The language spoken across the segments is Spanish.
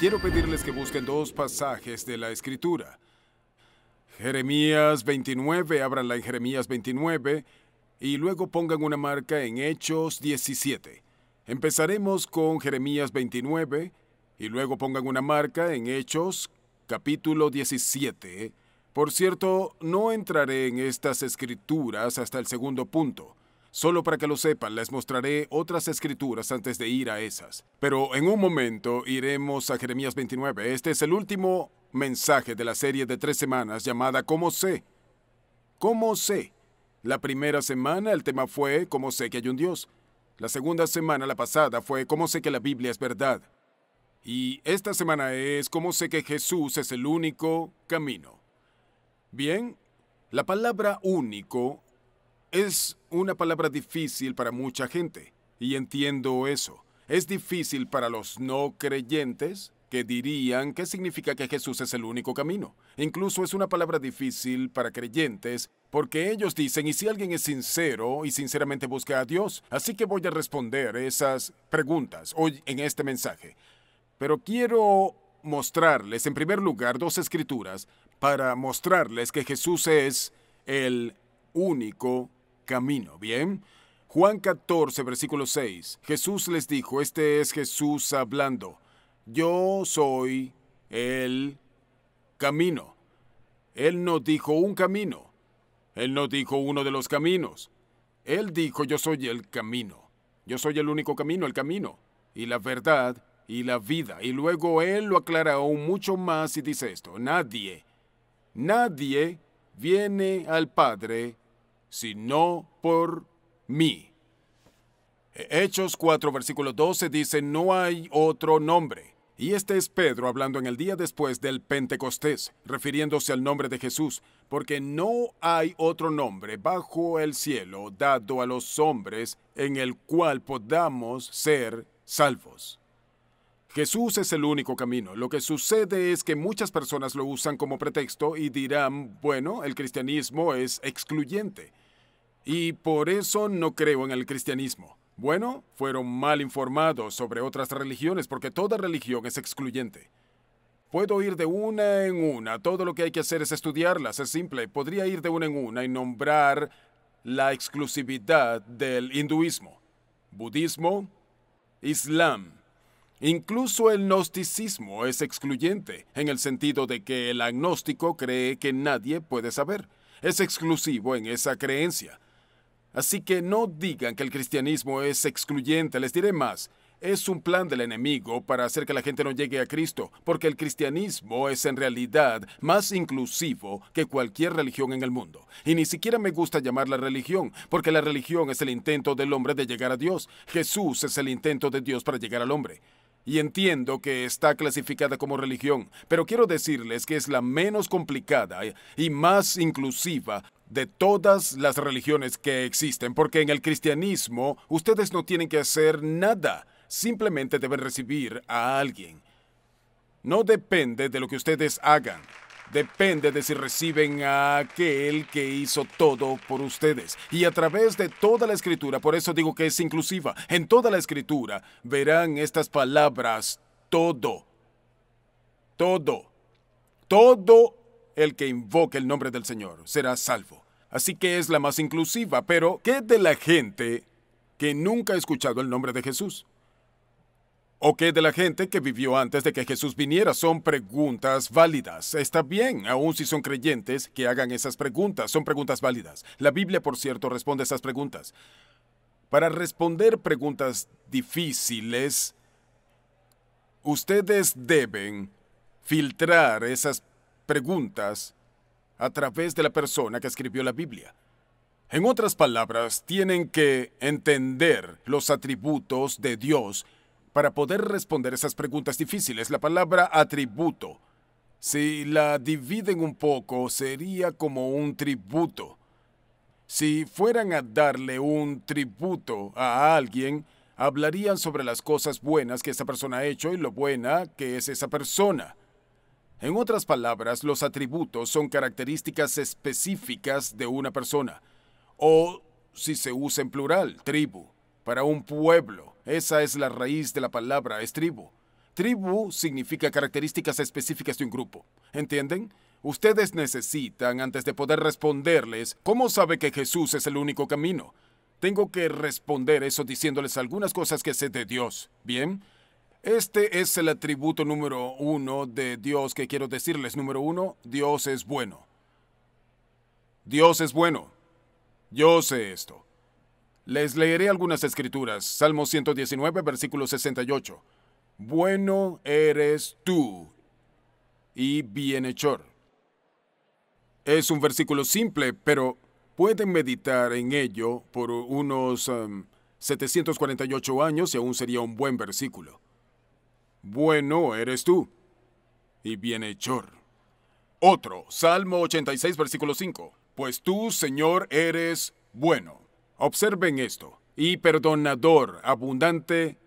quiero pedirles que busquen dos pasajes de la Escritura. Jeremías 29, ábranla en Jeremías 29 y luego pongan una marca en Hechos 17. Empezaremos con Jeremías 29 y luego pongan una marca en Hechos capítulo 17. Por cierto, no entraré en estas escrituras hasta el segundo punto. Solo para que lo sepan, les mostraré otras escrituras antes de ir a esas. Pero en un momento iremos a Jeremías 29. Este es el último mensaje de la serie de tres semanas llamada ¿Cómo sé? ¿Cómo sé? La primera semana el tema fue ¿Cómo sé que hay un Dios? La segunda semana, la pasada, fue ¿Cómo sé que la Biblia es verdad? Y esta semana es ¿Cómo sé que Jesús es el único camino? Bien, la palabra único es una palabra difícil para mucha gente, y entiendo eso. Es difícil para los no creyentes que dirían ¿qué significa que Jesús es el único camino. Incluso es una palabra difícil para creyentes porque ellos dicen, y si alguien es sincero y sinceramente busca a Dios, así que voy a responder esas preguntas hoy en este mensaje. Pero quiero mostrarles, en primer lugar, dos escrituras para mostrarles que Jesús es el único camino, ¿bien? Juan 14, versículo 6. Jesús les dijo, este es Jesús hablando, yo soy el camino. Él no dijo un camino, él no dijo uno de los caminos. Él dijo, yo soy el camino, yo soy el único camino, el camino, y la verdad, y la vida. Y luego él lo aclara aún mucho más y dice esto, nadie, nadie viene al Padre sino por mí. E- Hechos 4, versículo 12 dice, no hay otro nombre. Y este es Pedro hablando en el día después del Pentecostés, refiriéndose al nombre de Jesús, porque no hay otro nombre bajo el cielo dado a los hombres en el cual podamos ser salvos. Jesús es el único camino. Lo que sucede es que muchas personas lo usan como pretexto y dirán, bueno, el cristianismo es excluyente. Y por eso no creo en el cristianismo. Bueno, fueron mal informados sobre otras religiones porque toda religión es excluyente. Puedo ir de una en una, todo lo que hay que hacer es estudiarlas, es simple. Podría ir de una en una y nombrar la exclusividad del hinduismo, budismo, islam. Incluso el gnosticismo es excluyente, en el sentido de que el agnóstico cree que nadie puede saber. Es exclusivo en esa creencia. Así que no digan que el cristianismo es excluyente, les diré más. Es un plan del enemigo para hacer que la gente no llegue a Cristo, porque el cristianismo es en realidad más inclusivo que cualquier religión en el mundo. Y ni siquiera me gusta llamarla religión, porque la religión es el intento del hombre de llegar a Dios. Jesús es el intento de Dios para llegar al hombre. Y entiendo que está clasificada como religión, pero quiero decirles que es la menos complicada y más inclusiva de todas las religiones que existen, porque en el cristianismo ustedes no tienen que hacer nada, simplemente deben recibir a alguien. No depende de lo que ustedes hagan, depende de si reciben a aquel que hizo todo por ustedes. Y a través de toda la escritura, por eso digo que es inclusiva, en toda la escritura verán estas palabras, todo, todo, todo el que invoque el nombre del Señor será salvo. Así que es la más inclusiva, pero ¿qué de la gente que nunca ha escuchado el nombre de Jesús? ¿O qué de la gente que vivió antes de que Jesús viniera? Son preguntas válidas. Está bien, aun si son creyentes, que hagan esas preguntas. Son preguntas válidas. La Biblia, por cierto, responde esas preguntas. Para responder preguntas difíciles, ustedes deben filtrar esas preguntas a través de la persona que escribió la Biblia. En otras palabras, tienen que entender los atributos de Dios para poder responder esas preguntas difíciles. La palabra atributo, si la dividen un poco, sería como un tributo. Si fueran a darle un tributo a alguien, hablarían sobre las cosas buenas que esa persona ha hecho y lo buena que es esa persona. En otras palabras, los atributos son características específicas de una persona, o si se usa en plural, tribu. Para un pueblo, esa es la raíz de la palabra, es tribu. Tribu significa características específicas de un grupo. ¿Entienden? Ustedes necesitan, antes de poder responderles, ¿cómo sabe que Jesús es el único camino? Tengo que responder eso diciéndoles algunas cosas que sé de Dios. ¿Bien? Este es el atributo número uno de Dios que quiero decirles. Número uno, Dios es bueno. Dios es bueno. Yo sé esto. Les leeré algunas escrituras. Salmo 119, versículo 68. Bueno eres tú y bienhechor. Es un versículo simple, pero pueden meditar en ello por unos 748 um, años y aún sería un buen versículo. Bueno eres tú y bienhechor. Otro, Salmo 86, versículo 5. Pues tú, Señor, eres bueno. Observen esto. Y perdonador, abundante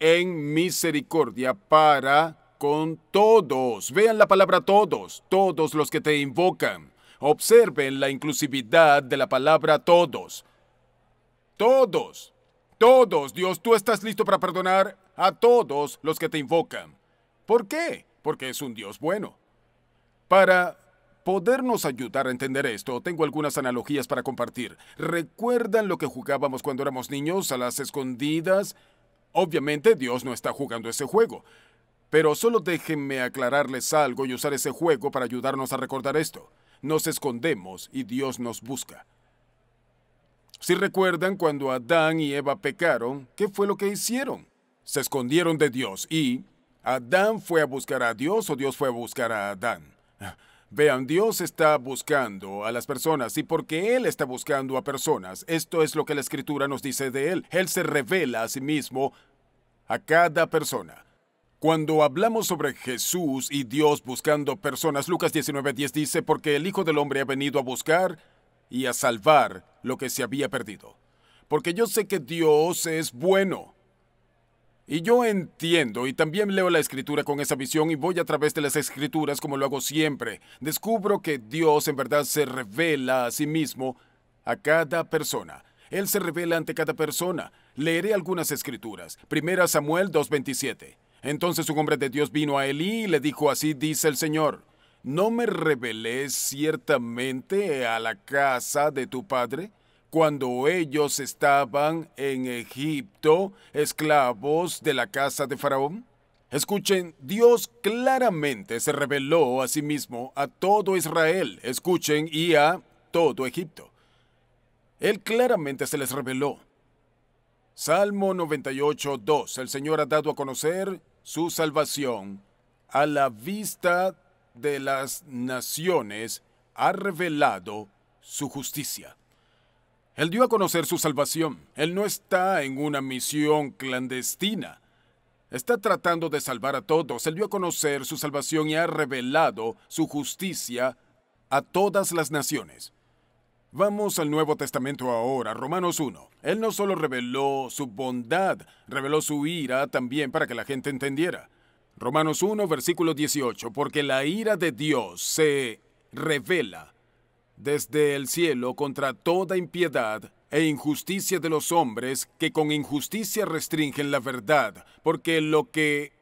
en misericordia para con todos. Vean la palabra todos, todos los que te invocan. Observen la inclusividad de la palabra todos. Todos, todos, Dios, tú estás listo para perdonar a todos los que te invocan. ¿Por qué? Porque es un Dios bueno. Para podernos ayudar a entender esto, tengo algunas analogías para compartir. ¿Recuerdan lo que jugábamos cuando éramos niños a las escondidas? Obviamente Dios no está jugando ese juego, pero solo déjenme aclararles algo y usar ese juego para ayudarnos a recordar esto. Nos escondemos y Dios nos busca. Si recuerdan cuando Adán y Eva pecaron, ¿qué fue lo que hicieron? se escondieron de Dios y Adán fue a buscar a Dios o Dios fue a buscar a Adán. Vean, Dios está buscando a las personas y porque Él está buscando a personas, esto es lo que la escritura nos dice de Él. Él se revela a sí mismo a cada persona. Cuando hablamos sobre Jesús y Dios buscando personas, Lucas 19:10 dice, porque el Hijo del Hombre ha venido a buscar y a salvar lo que se había perdido. Porque yo sé que Dios es bueno. Y yo entiendo y también leo la escritura con esa visión y voy a través de las escrituras como lo hago siempre. Descubro que Dios en verdad se revela a sí mismo a cada persona. Él se revela ante cada persona. Leeré algunas escrituras. Primera Samuel 2.27. Entonces un hombre de Dios vino a Elí y le dijo así dice el Señor. ¿No me revelé ciertamente a la casa de tu padre? cuando ellos estaban en Egipto, esclavos de la casa de Faraón? Escuchen, Dios claramente se reveló a sí mismo a todo Israel, escuchen, y a todo Egipto. Él claramente se les reveló. Salmo 98, 2. El Señor ha dado a conocer su salvación a la vista de las naciones, ha revelado su justicia. Él dio a conocer su salvación. Él no está en una misión clandestina. Está tratando de salvar a todos. Él dio a conocer su salvación y ha revelado su justicia a todas las naciones. Vamos al Nuevo Testamento ahora, Romanos 1. Él no solo reveló su bondad, reveló su ira también para que la gente entendiera. Romanos 1, versículo 18, porque la ira de Dios se revela desde el cielo contra toda impiedad e injusticia de los hombres que con injusticia restringen la verdad, porque lo que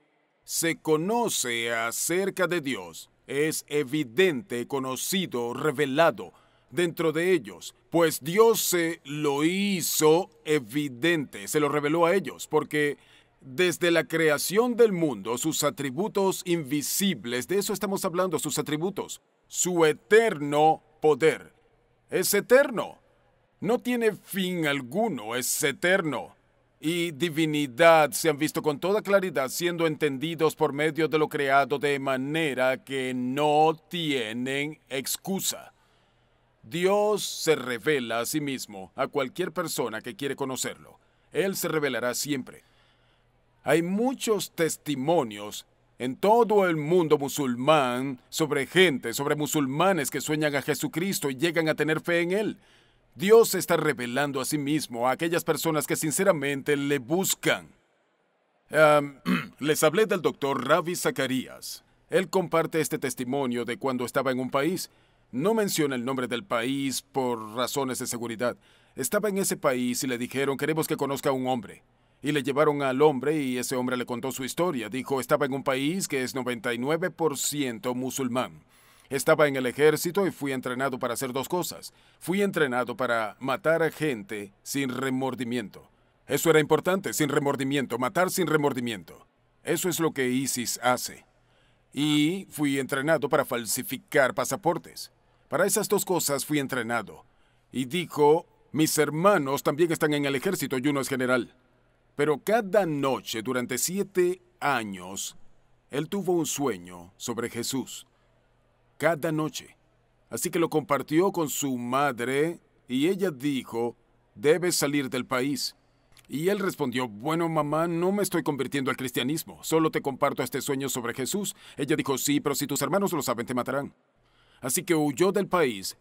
se conoce acerca de Dios es evidente, conocido, revelado dentro de ellos, pues Dios se lo hizo evidente, se lo reveló a ellos, porque desde la creación del mundo, sus atributos invisibles, de eso estamos hablando, sus atributos, su eterno poder. Es eterno. No tiene fin alguno, es eterno. Y divinidad se han visto con toda claridad siendo entendidos por medio de lo creado de manera que no tienen excusa. Dios se revela a sí mismo a cualquier persona que quiere conocerlo. Él se revelará siempre. Hay muchos testimonios en todo el mundo musulmán sobre gente, sobre musulmanes que sueñan a Jesucristo y llegan a tener fe en Él. Dios está revelando a sí mismo a aquellas personas que sinceramente le buscan. les hablé del doctor Ravi Zacarías. Él comparte este testimonio de cuando estaba en un país. No menciona el nombre del país por razones de seguridad. Estaba en ese país y le dijeron, queremos que conozca a un hombre y le llevaron al hombre y ese hombre le contó su historia. Dijo, estaba en un país que es 99% musulmán. Estaba en el ejército y fui entrenado para hacer dos cosas. Fui entrenado para matar a gente sin remordimiento. Eso era importante, sin remordimiento, matar sin remordimiento. Eso es lo que ISIS hace. Y fui entrenado para falsificar pasaportes. Para esas dos cosas fui entrenado. Y dijo, mis hermanos también están en el ejército y uno es general. Pero cada noche durante siete años, él tuvo un sueño sobre Jesús. Cada noche. Así que lo compartió con su madre y ella dijo, debes salir del país. Y él respondió, bueno mamá, no me estoy convirtiendo al cristianismo, solo te comparto este sueño sobre Jesús. Ella dijo, sí, pero si tus hermanos lo saben, te matarán. Así que huyó del país,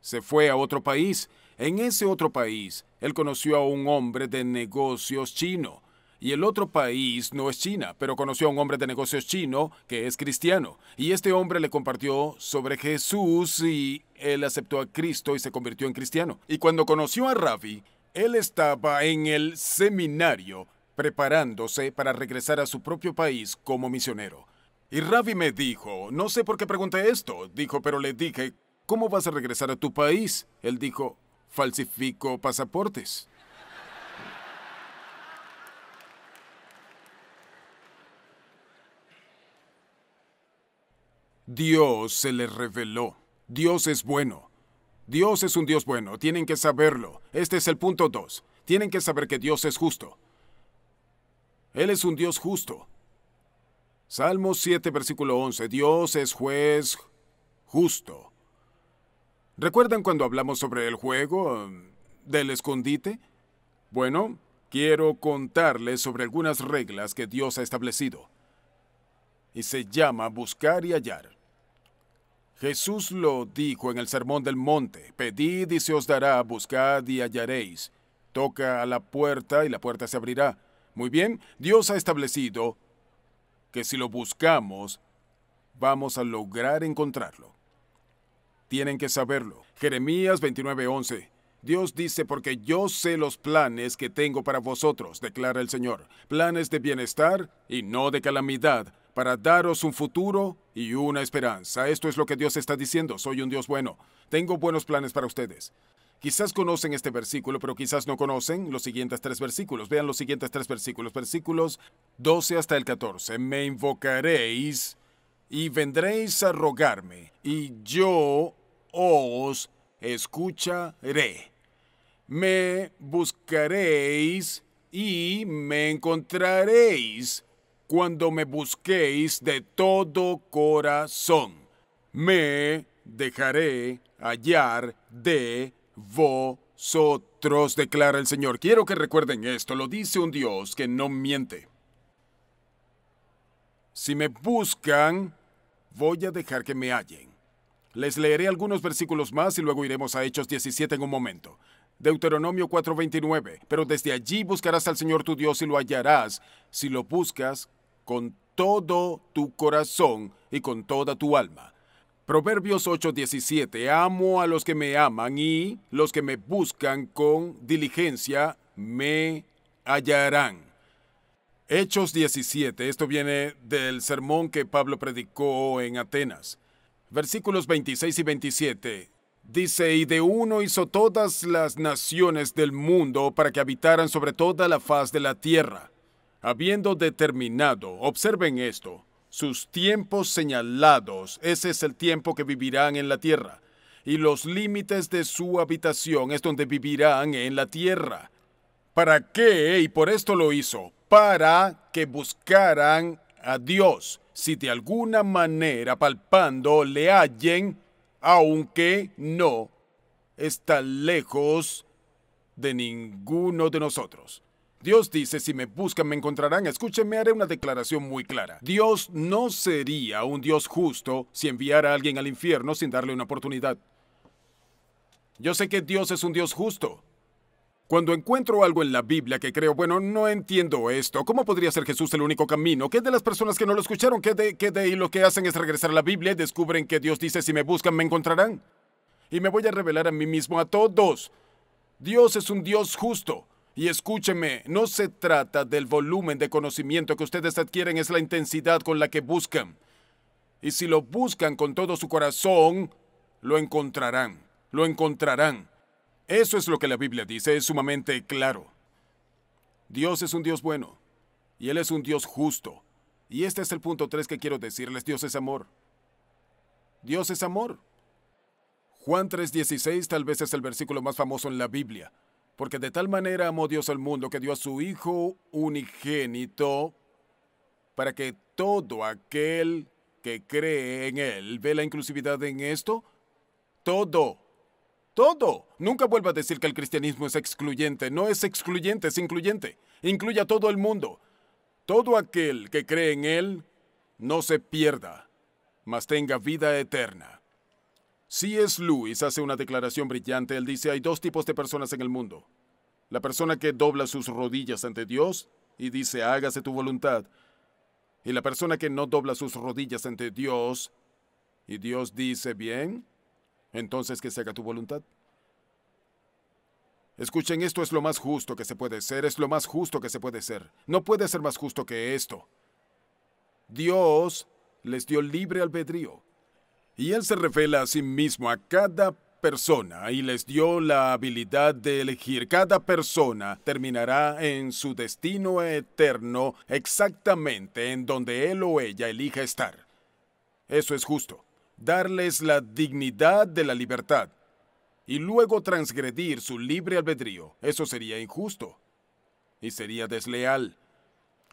se fue a otro país en ese otro país, él conoció a un hombre de negocios chino. Y el otro país no es China, pero conoció a un hombre de negocios chino que es cristiano. Y este hombre le compartió sobre Jesús y él aceptó a Cristo y se convirtió en cristiano. Y cuando conoció a Ravi, él estaba en el seminario preparándose para regresar a su propio país como misionero. Y Ravi me dijo, no sé por qué pregunté esto, dijo, pero le dije, ¿cómo vas a regresar a tu país? Él dijo, falsifico pasaportes. Dios se le reveló. Dios es bueno. Dios es un Dios bueno. Tienen que saberlo. Este es el punto 2. Tienen que saber que Dios es justo. Él es un Dios justo. Salmos 7, versículo 11. Dios es juez justo. ¿Recuerdan cuando hablamos sobre el juego del escondite? Bueno, quiero contarles sobre algunas reglas que Dios ha establecido. Y se llama buscar y hallar. Jesús lo dijo en el Sermón del Monte, pedid y se os dará, buscad y hallaréis. Toca a la puerta y la puerta se abrirá. Muy bien, Dios ha establecido que si lo buscamos, vamos a lograr encontrarlo. Tienen que saberlo. Jeremías 29:11. Dios dice, porque yo sé los planes que tengo para vosotros, declara el Señor, planes de bienestar y no de calamidad, para daros un futuro y una esperanza. Esto es lo que Dios está diciendo, soy un Dios bueno, tengo buenos planes para ustedes. Quizás conocen este versículo, pero quizás no conocen los siguientes tres versículos. Vean los siguientes tres versículos, versículos 12 hasta el 14. Me invocaréis y vendréis a rogarme, y yo os escucharé. Me buscaréis y me encontraréis cuando me busquéis de todo corazón. Me dejaré hallar de vosotros, declara el Señor. Quiero que recuerden esto, lo dice un Dios que no miente. Si me buscan, voy a dejar que me hallen. Les leeré algunos versículos más y luego iremos a Hechos 17 en un momento. Deuteronomio 4:29, pero desde allí buscarás al Señor tu Dios y lo hallarás si lo buscas con todo tu corazón y con toda tu alma. Proverbios 8:17, amo a los que me aman y los que me buscan con diligencia me hallarán. Hechos 17, esto viene del sermón que Pablo predicó en Atenas. Versículos 26 y 27. Dice, y de uno hizo todas las naciones del mundo para que habitaran sobre toda la faz de la tierra, habiendo determinado, observen esto, sus tiempos señalados, ese es el tiempo que vivirán en la tierra, y los límites de su habitación es donde vivirán en la tierra. ¿Para qué? Y por esto lo hizo, para que buscaran a Dios, si de alguna manera palpando le hallen, aunque no está lejos de ninguno de nosotros. Dios dice, si me buscan me encontrarán. Escúcheme, haré una declaración muy clara. Dios no sería un Dios justo si enviara a alguien al infierno sin darle una oportunidad. Yo sé que Dios es un Dios justo, cuando encuentro algo en la Biblia que creo, bueno, no entiendo esto, ¿cómo podría ser Jesús el único camino? ¿Qué de las personas que no lo escucharon? ¿Qué de, qué de y lo que hacen es regresar a la Biblia y descubren que Dios dice, si me buscan, me encontrarán? Y me voy a revelar a mí mismo, a todos. Dios es un Dios justo. Y escúcheme, no se trata del volumen de conocimiento que ustedes adquieren, es la intensidad con la que buscan. Y si lo buscan con todo su corazón, lo encontrarán, lo encontrarán. Eso es lo que la Biblia dice, es sumamente claro. Dios es un Dios bueno, y Él es un Dios justo. Y este es el punto 3 que quiero decirles, Dios es amor. Dios es amor. Juan 3:16 tal vez es el versículo más famoso en la Biblia, porque de tal manera amó Dios al mundo que dio a su Hijo unigénito para que todo aquel que cree en Él, ¿ve la inclusividad en esto? Todo todo. Nunca vuelva a decir que el cristianismo es excluyente. No es excluyente, es incluyente. Incluye a todo el mundo. Todo aquel que cree en Él no se pierda, mas tenga vida eterna. Si es Lewis hace una declaración brillante. Él dice, hay dos tipos de personas en el mundo. La persona que dobla sus rodillas ante Dios y dice, hágase tu voluntad. Y la persona que no dobla sus rodillas ante Dios y Dios dice, bien, entonces que se haga tu voluntad. Escuchen, esto es lo más justo que se puede ser, es lo más justo que se puede ser. No puede ser más justo que esto. Dios les dio libre albedrío. Y Él se revela a sí mismo a cada persona y les dio la habilidad de elegir. Cada persona terminará en su destino eterno exactamente en donde él o ella elija estar. Eso es justo darles la dignidad de la libertad y luego transgredir su libre albedrío. Eso sería injusto y sería desleal.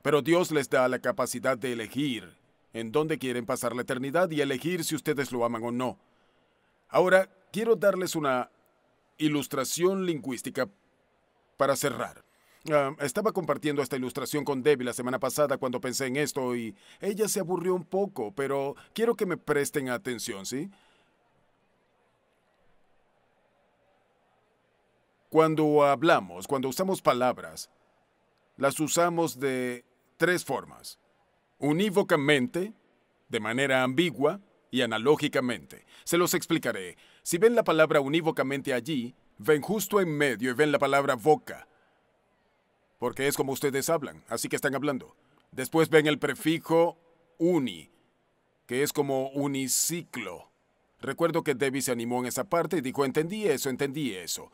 Pero Dios les da la capacidad de elegir en dónde quieren pasar la eternidad y elegir si ustedes lo aman o no. Ahora, quiero darles una ilustración lingüística para cerrar. Ah, estaba compartiendo esta ilustración con Debbie la semana pasada cuando pensé en esto y ella se aburrió un poco, pero quiero que me presten atención, ¿sí? Cuando hablamos, cuando usamos palabras, las usamos de tres formas. Unívocamente, de manera ambigua y analógicamente. Se los explicaré. Si ven la palabra unívocamente allí, ven justo en medio y ven la palabra boca porque es como ustedes hablan, así que están hablando. Después ven el prefijo uni, que es como uniciclo. Recuerdo que Debbie se animó en esa parte y dijo, entendí eso, entendí eso.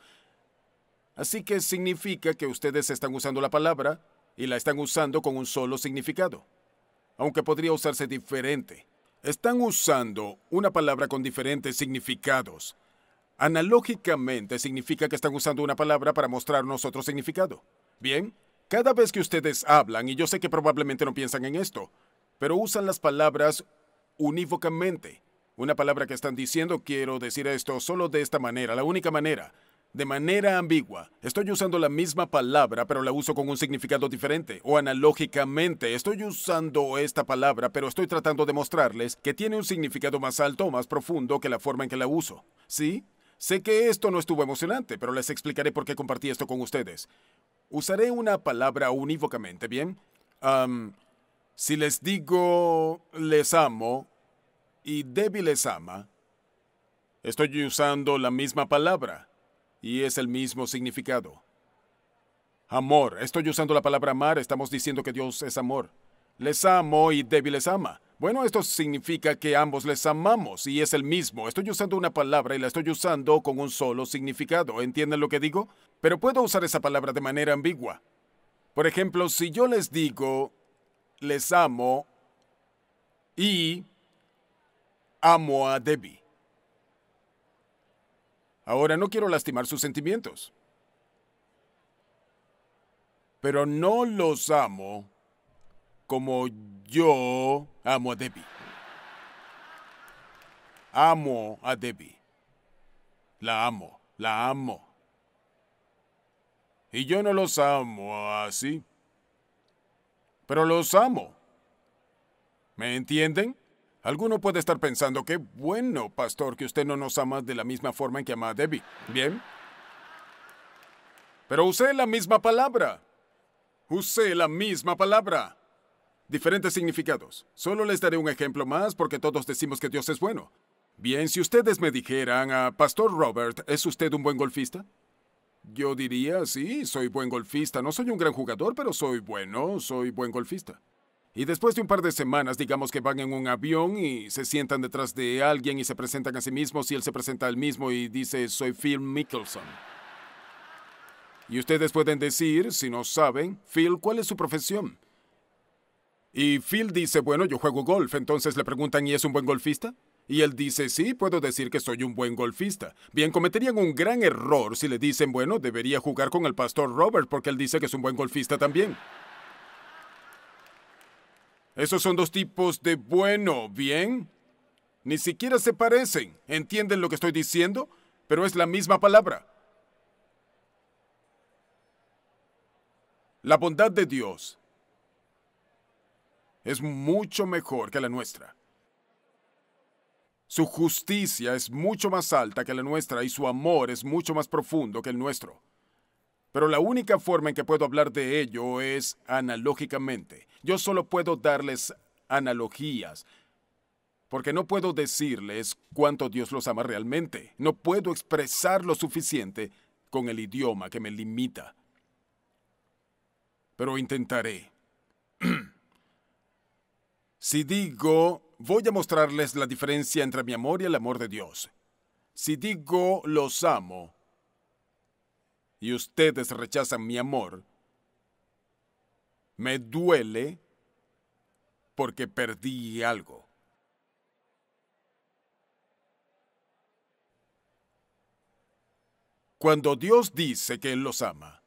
Así que significa que ustedes están usando la palabra y la están usando con un solo significado, aunque podría usarse diferente. Están usando una palabra con diferentes significados. Analógicamente significa que están usando una palabra para mostrarnos otro significado. Bien, cada vez que ustedes hablan, y yo sé que probablemente no piensan en esto, pero usan las palabras unívocamente. Una palabra que están diciendo, quiero decir esto solo de esta manera, la única manera, de manera ambigua. Estoy usando la misma palabra, pero la uso con un significado diferente. O analógicamente, estoy usando esta palabra, pero estoy tratando de mostrarles que tiene un significado más alto, o más profundo que la forma en que la uso. ¿Sí? Sé que esto no estuvo emocionante, pero les explicaré por qué compartí esto con ustedes. Usaré una palabra unívocamente, ¿bien? si les digo les amo y Debbie les ama, estoy usando la misma palabra y es el mismo significado. Amor, estoy usando la palabra amar, estamos diciendo que Dios es amor. Les amo y Debbie les ama. Bueno, esto significa que ambos les amamos y es el mismo. Estoy usando una palabra y la estoy usando con un solo significado. ¿Entienden lo que digo? Pero puedo usar esa palabra de manera ambigua. Por ejemplo, si yo les digo, les amo y amo a Debbie. Ahora no quiero lastimar sus sentimientos. Pero no los amo como yo amo a Debbie. Amo a Debbie. La amo, la amo. Y yo no los amo así. Pero los amo. ¿Me entienden? Alguno puede estar pensando, qué bueno, pastor, que usted no nos ama de la misma forma en que ama a Debbie. ¿Bien? Pero usé la misma palabra. Usé la misma palabra diferentes significados. Solo les daré un ejemplo más porque todos decimos que Dios es bueno. Bien, si ustedes me dijeran, a Pastor Robert, ¿es usted un buen golfista? Yo diría, sí, soy buen golfista. No soy un gran jugador, pero soy bueno, soy buen golfista. Y después de un par de semanas, digamos que van en un avión y se sientan detrás de alguien y se presentan a sí mismos y él se presenta al mismo y dice, soy Phil Mickelson. Y ustedes pueden decir, si no saben, Phil, ¿cuál es su profesión? Y Phil dice, bueno, yo juego golf. Entonces le preguntan, ¿y es un buen golfista? Y él dice, sí, puedo decir que soy un buen golfista. Bien, cometerían un gran error si le dicen, bueno, debería jugar con el pastor Robert porque él dice que es un buen golfista también. Esos son dos tipos de bueno, ¿bien? Ni siquiera se parecen. ¿Entienden lo que estoy diciendo? Pero es la misma palabra. La bondad de Dios es mucho mejor que la nuestra. Su justicia es mucho más alta que la nuestra y su amor es mucho más profundo que el nuestro. Pero la única forma en que puedo hablar de ello es analógicamente. Yo solo puedo darles analogías, porque no puedo decirles cuánto Dios los ama realmente. No puedo expresar lo suficiente con el idioma que me limita. Pero intentaré. Si digo, voy a mostrarles la diferencia entre mi amor y el amor de Dios. Si digo, los amo, y ustedes rechazan mi amor, me duele porque perdí algo. Cuando Dios dice que Él los ama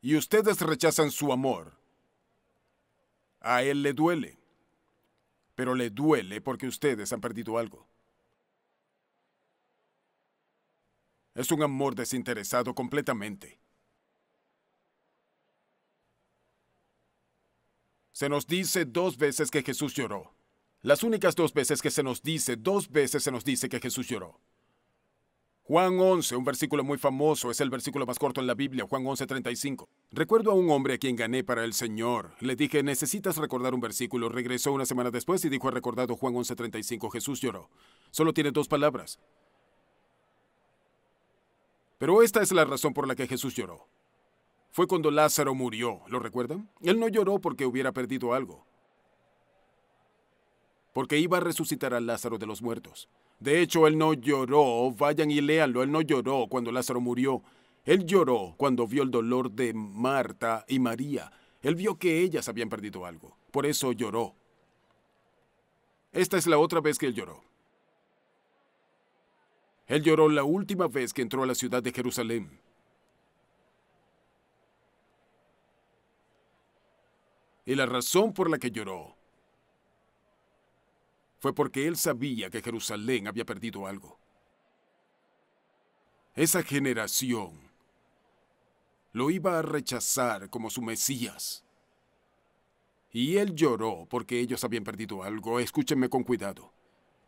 y ustedes rechazan su amor, a él le duele. Pero le duele porque ustedes han perdido algo. Es un amor desinteresado completamente. Se nos dice dos veces que Jesús lloró. Las únicas dos veces que se nos dice, dos veces se nos dice que Jesús lloró. Juan 11, un versículo muy famoso, es el versículo más corto en la Biblia, Juan 35 Recuerdo a un hombre a quien gané para el Señor. Le dije, necesitas recordar un versículo. Regresó una semana después y dijo, ha recordado Juan 35 Jesús lloró. Solo tiene dos palabras. Pero esta es la razón por la que Jesús lloró. Fue cuando Lázaro murió, ¿lo recuerdan? Él no lloró porque hubiera perdido algo, porque iba a resucitar a Lázaro de los muertos. De hecho, él no lloró, vayan y léanlo, él no lloró cuando Lázaro murió. Él lloró cuando vio el dolor de Marta y María. Él vio que ellas habían perdido algo. Por eso lloró. Esta es la otra vez que él lloró. Él lloró la última vez que entró a la ciudad de Jerusalén. Y la razón por la que lloró fue porque él sabía que Jerusalén había perdido algo. Esa generación lo iba a rechazar como su Mesías. Y él lloró porque ellos habían perdido algo. Escúchenme con cuidado.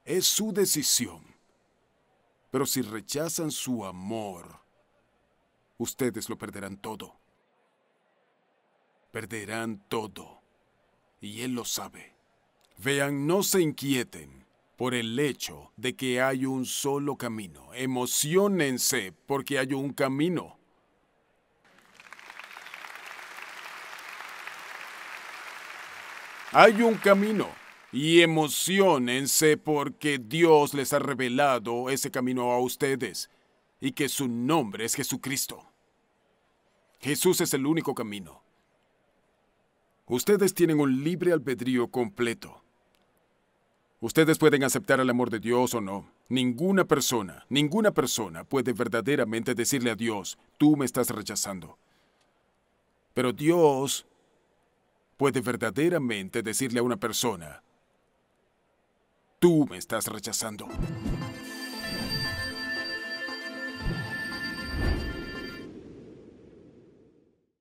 Es su decisión. Pero si rechazan su amor, ustedes lo perderán todo. Perderán todo. Y él lo sabe. Vean, no se inquieten por el hecho de que hay un solo camino. Emocionense porque hay un camino. Hay un camino y emocionense porque Dios les ha revelado ese camino a ustedes y que su nombre es Jesucristo. Jesús es el único camino. Ustedes tienen un libre albedrío completo. Ustedes pueden aceptar el amor de Dios o no. Ninguna persona, ninguna persona puede verdaderamente decirle a Dios, tú me estás rechazando. Pero Dios puede verdaderamente decirle a una persona, tú me estás rechazando.